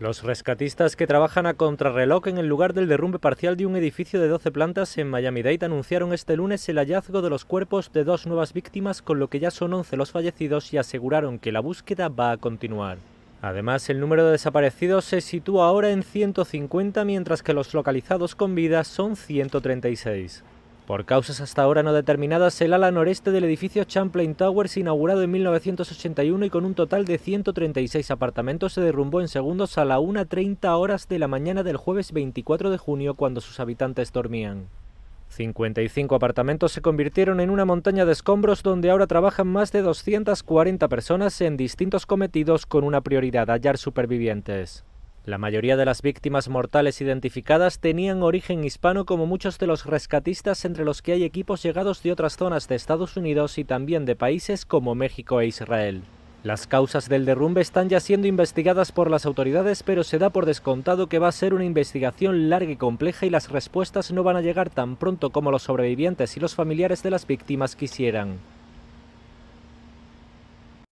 Los rescatistas que trabajan a contrarreloj en el lugar del derrumbe parcial de un edificio de 12 plantas en Miami-Dade anunciaron este lunes el hallazgo de los cuerpos de dos nuevas víctimas, con lo que ya son 11 los fallecidos y aseguraron que la búsqueda va a continuar. Además, el número de desaparecidos se sitúa ahora en 150, mientras que los localizados con vida son 136. Por causas hasta ahora no determinadas, el ala noreste del edificio Champlain Towers, inaugurado en 1981 y con un total de 136 apartamentos, se derrumbó en segundos a la 1.30 horas de la mañana del jueves 24 de junio cuando sus habitantes dormían. 55 apartamentos se convirtieron en una montaña de escombros donde ahora trabajan más de 240 personas en distintos cometidos con una prioridad hallar supervivientes. La mayoría de las víctimas mortales identificadas tenían origen hispano como muchos de los rescatistas entre los que hay equipos llegados de otras zonas de Estados Unidos y también de países como México e Israel. Las causas del derrumbe están ya siendo investigadas por las autoridades, pero se da por descontado que va a ser una investigación larga y compleja y las respuestas no van a llegar tan pronto como los sobrevivientes y los familiares de las víctimas quisieran.